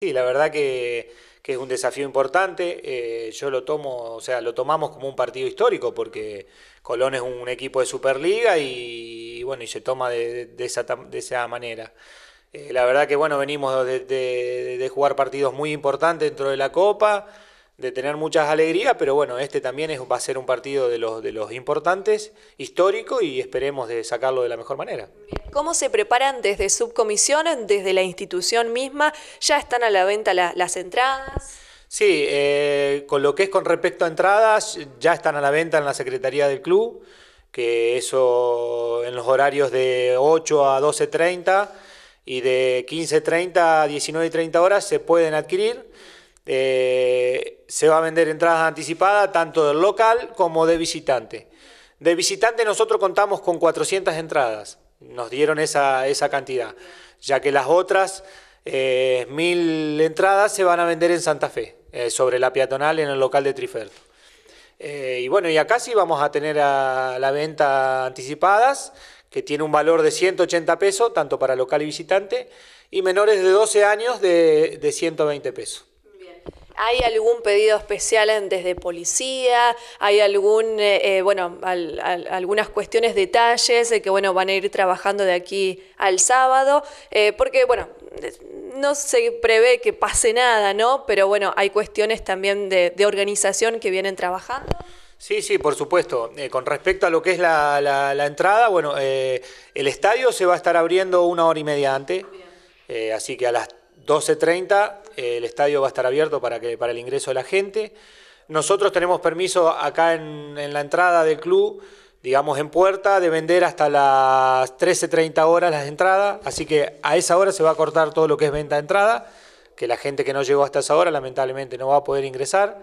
Sí, la verdad que, es un desafío importante. Eh, yo lo tomo, o sea, lo tomamos como un partido histórico porque Colón es un equipo de Superliga y, bueno, y se toma de, esa, de esa manera. Eh, la verdad que bueno, venimos de jugar partidos muy importantes dentro de la Copa de tener muchas alegrías, pero bueno, este también va a ser un partido de los, de los importantes, histórico, y esperemos de sacarlo de la mejor manera. ¿Cómo se preparan desde subcomisiones, desde la institución misma? ¿Ya están a la venta las entradas? Sí, eh, con lo que es con respecto a entradas, ya están a la venta en la Secretaría del Club, que eso en los horarios de 8 a 12.30 y de 15.30 a 19.30 horas se pueden adquirir. Eh, se va a vender entradas anticipadas tanto del local como de visitante. De visitante nosotros contamos con 400 entradas, nos dieron esa, cantidad, ya que las otras eh, mil 1.000 entradas se van a vender en Santa Fe, eh, sobre la peatonal en el local de Triferto. y bueno, y acá sí vamos a tener a la venta anticipadas, que tiene un valor de 180 pesos, tanto para local y visitante, y menores de 12 años de, de 120 pesos. ¿Hay algún pedido especial desde policía? ¿Hay algún, eh, eh, bueno, algunas cuestiones, detalles eh, que, bueno, van a ir trabajando de aquí al sábado? porque, bueno, no se prevé que pase nada, ¿no? Pero, bueno, hay cuestiones también de, organización que vienen trabajando. Sí, sí, por supuesto. con respecto a lo que es la, entrada, bueno, el estadio se va a estar abriendo una hora y media antes, así que a las 12.30 el estadio va a estar abierto para, que, para el ingreso de la gente. Nosotros tenemos permiso acá en, la entrada del club, digamos en puerta, de vender hasta las 13.30 horas las entradas, así que a esa hora se va a cortar todo lo que es venta de entrada, que la gente que no llegó hasta esa hora lamentablemente no va a poder ingresar.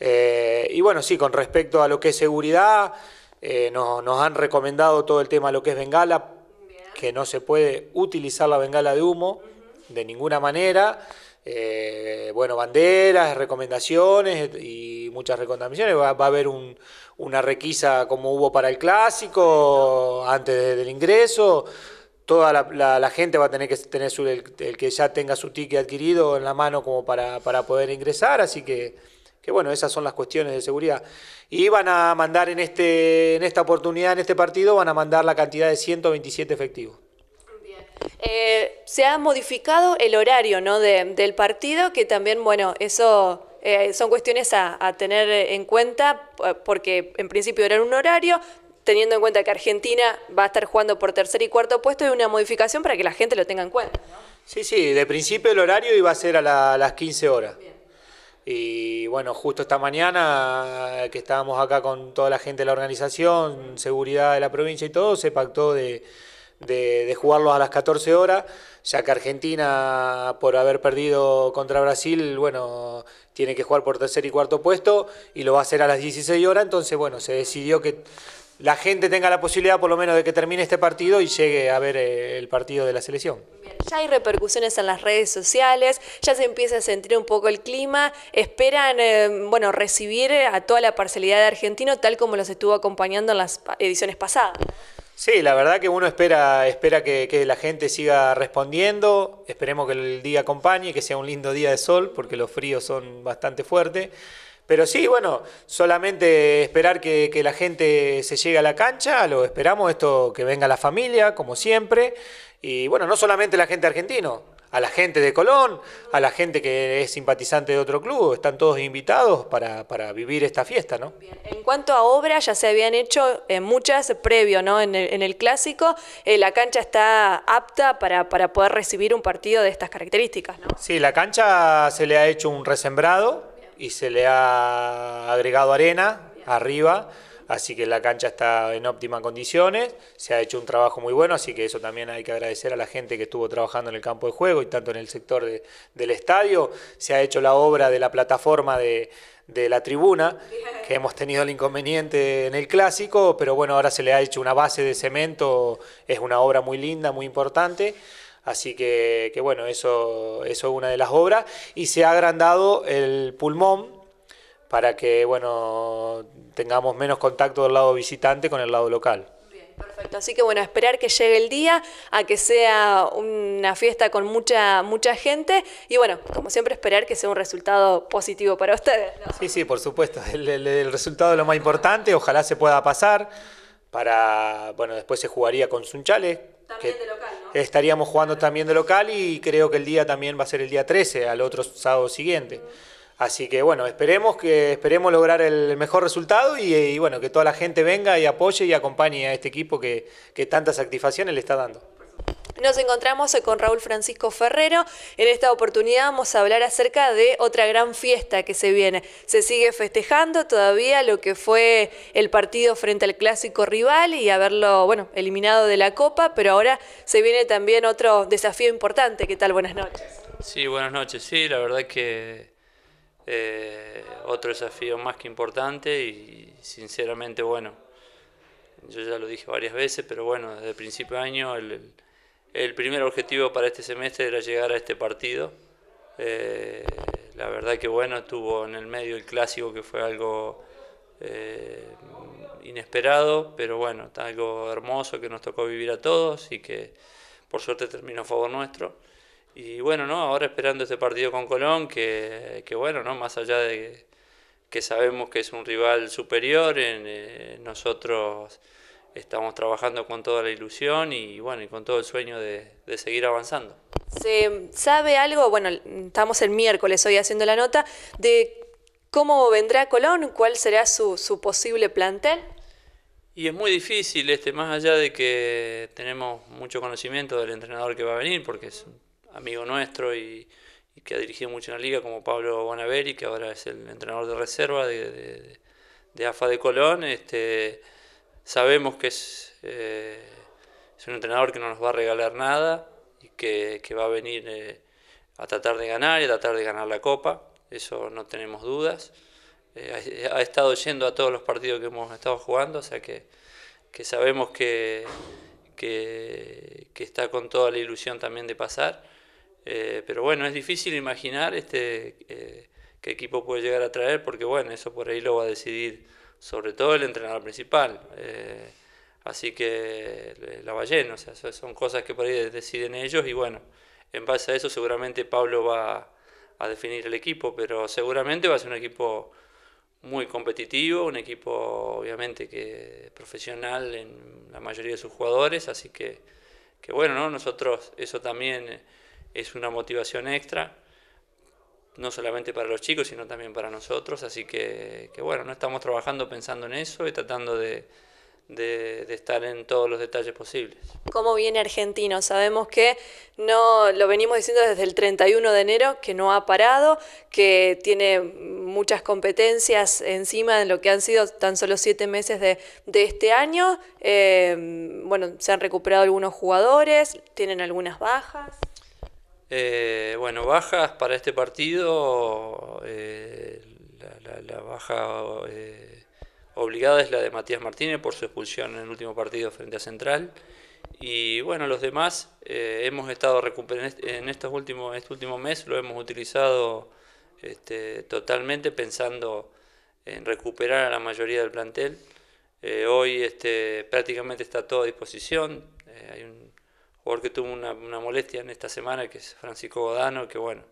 Eh, y bueno, sí, con respecto a lo que es seguridad, eh, nos, han recomendado todo el tema lo que es bengala, que no se puede utilizar la bengala de humo de ninguna manera. Eh, bueno, banderas, recomendaciones y muchas recomendaciones. Va, a haber una requisa como hubo para el clásico, antes del ingreso. Toda la, gente va a tener que tener el, que ya tenga su ticket adquirido en la mano como para, poder ingresar. Así que, que, bueno, esas son las cuestiones de seguridad. Y van a mandar en, este, en esta oportunidad, en este partido, van a mandar la cantidad de 127 efectivos. Eh, se ha modificado el horario ¿no? del partido, que también, bueno, eso eh, son cuestiones a, tener en cuenta, porque en principio era un horario, teniendo en cuenta que Argentina va a estar jugando por tercer y cuarto puesto, y una modificación para que la gente lo tenga en cuenta. Sí, sí, de principio el horario iba a ser a, las 15 horas. Y bueno, justo esta mañana eh, que estábamos acá con toda la gente de la organización, seguridad de la provincia y todo, se pactó de, de, de jugarlos a las 14 horas, ya que Argentina, por haber perdido contra Brasil, bueno, tiene que jugar por tercer y cuarto puesto y lo va a hacer a las 16 horas, entonces, bueno, se decidió que la gente tenga la posibilidad por lo menos de que termine este partido y llegue a ver eh, el partido de la selección. ya hay repercusiones en las redes sociales, ya se empieza a sentir un poco el clima, esperan eh, bueno, recibir a toda la parcialidad de argentino tal como los estuvo acompañando en las ediciones pasadas. Sí, la verdad que uno espera, espera que, la gente siga respondiendo, esperemos que el día acompañe, que sea un lindo día de sol, porque los fríos son bastante fuertes. Pero sí, bueno, solamente esperar que, que la gente se llegue a la cancha, lo esperamos, esto que venga la familia, como siempre, y bueno, no solamente la gente argentina, a la gente de Colón, a la gente que es simpatizante de otro club, están todos invitados para, vivir esta fiesta, ¿no? En cuanto a obras, ya se habían hecho eh, muchas previo, ¿no? En el, clásico, eh, la cancha está apta para, poder recibir un partido de estas características, ¿no? Sí, la cancha se le ha hecho un resembrado y se le ha agregado arena arriba así que la cancha está en óptimas condiciones, se ha hecho un trabajo muy bueno, así que eso también hay que agradecer a la gente que estuvo trabajando en el campo de juego y tanto en el sector del estadio, se ha hecho la obra de la plataforma de, la tribuna, que hemos tenido el inconveniente en el clásico, pero bueno, ahora se le ha hecho una base de cemento, es una obra muy linda, muy importante. Así que, que bueno, eso, eso es una de las obras. Y se ha agrandado el pulmón para que bueno tengamos menos contacto del lado visitante con el lado local. Perfecto, así que bueno, esperar que llegue el día, a que sea una fiesta con mucha mucha gente y bueno, como siempre esperar que sea un resultado positivo para ustedes. Sí, sí, por supuesto, el, resultado es lo más importante, ojalá se pueda pasar para, bueno, después se jugaría con Sunchales. También de local, ¿no? Estaríamos jugando también de local y creo que el día también va a ser el día 13, al otro sábado siguiente. Así que bueno, esperemos que esperemos lograr el mejor resultado y, bueno, que toda la gente venga y apoye y acompañe a este equipo que, que tantas satisfacciones le está dando. Nos encontramos con Raúl Francisco Ferrero. En esta oportunidad vamos a hablar acerca de otra gran fiesta que se viene. Se sigue festejando todavía lo que fue el partido frente al clásico rival y haberlo, bueno, eliminado de la Copa, pero ahora se viene también otro desafío importante. ¿Qué tal? Buenas noches. Sí, buenas noches. Sí, la verdad es que eh, otro desafío más que importante y sinceramente, bueno, yo ya lo dije varias veces, pero bueno, desde principio de año el, primer objetivo para este semestre era llegar a este partido. Eh, la verdad que bueno, tuvo en el medio el clásico que fue algo eh, inesperado, pero bueno, algo hermoso que nos tocó vivir a todos y que por suerte terminó a favor nuestro. Y bueno, ¿no? Ahora esperando este partido con Colón, que, que bueno, ¿no? Más allá de que sabemos que es un rival superior, en, eh, nosotros estamos trabajando con toda la ilusión y bueno, y con todo el sueño de, de, seguir avanzando. ¿Se sabe algo? Bueno, estamos el miércoles hoy haciendo la nota, de cómo vendrá Colón, cuál será su, su posible plantel. Y es muy difícil, este, más allá de que tenemos mucho conocimiento del entrenador que va a venir, porque es un amigo nuestro y, que ha dirigido mucho en la liga, como Pablo Bonaveri, que ahora es el entrenador de reserva de, AFA de Colón, este, sabemos que eh, es, un entrenador que no nos va a regalar nada y que, va a venir eh, a tratar de ganar y a tratar de ganar la copa, eso no tenemos dudas. Eh, ha, estado yendo a todos los partidos que hemos estado jugando, o sea que, sabemos que está con toda la ilusión también de pasar. Eh, pero bueno, es difícil imaginar este, eh, qué equipo puede llegar a traer, porque bueno, eso por ahí lo va a decidir sobre todo el entrenador principal. Eh, así que la ballena, o sea, son cosas que por ahí deciden ellos y bueno, en base a eso seguramente Pablo va a definir el equipo, pero seguramente va a ser un equipo muy competitivo, un equipo obviamente que profesional en la mayoría de sus jugadores, así que, que bueno, nosotros eso también es una motivación extra, no solamente para los chicos, sino también para nosotros. Así que, bueno, no estamos trabajando pensando en eso y tratando de, estar en todos los detalles posibles. ¿Cómo viene Argentino? Sabemos que no lo venimos diciendo desde el 31 de enero, que no ha parado, que tiene muchas competencias encima de lo que han sido tan solo siete meses de, este año. Eh, bueno, se han recuperado algunos jugadores, tienen algunas bajas. Eh, bueno, bajas para este partido, eh, la, baja eh, obligada es la de Matías Martínez por su expulsión en el último partido frente a Central. Y bueno, los demás hemos estado recuperando en estos últimos, este último mes, lo hemos utilizado este, totalmente pensando en recuperar a la mayoría del plantel. hoy este, prácticamente está todo a disposición, hay un porque tuvo una, molestia en esta semana, que es Francisco Godano, que bueno,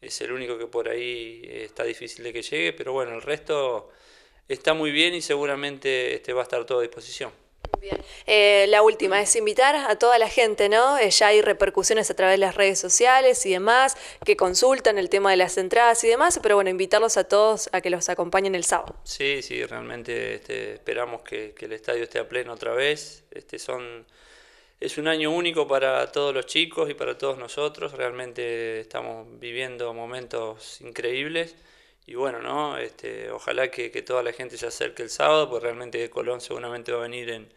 es el único que por ahí eh, está difícil de que llegue, pero bueno, el resto está muy bien y seguramente este, va a estar todo a disposición. Bien. Eh, la última es invitar a toda la gente, ¿no? Eh, ya hay repercusiones a través de las redes sociales y demás, que consultan el tema de las entradas y demás, pero bueno, invitarlos a todos a que los acompañen el sábado. Sí, sí, realmente este, esperamos que, que, el estadio esté a pleno otra vez. Este, son es un año único para todos los chicos y para todos nosotros. Realmente estamos viviendo momentos increíbles. Y bueno, ¿no? Este, ojalá que, toda la gente se acerque el sábado, porque realmente Colón seguramente va a venir en,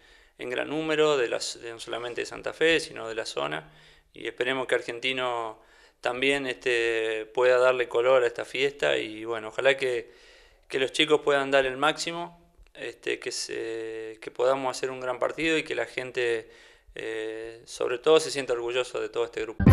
gran número, de las, no solamente de Santa Fe, sino de la zona. Y esperemos que Argentino también este, pueda darle color a esta fiesta. Y bueno, ojalá que, los chicos puedan dar el máximo, este, que, se, que podamos hacer un gran partido y que la gente eh, sobre todo se siente orgulloso de todo este grupo.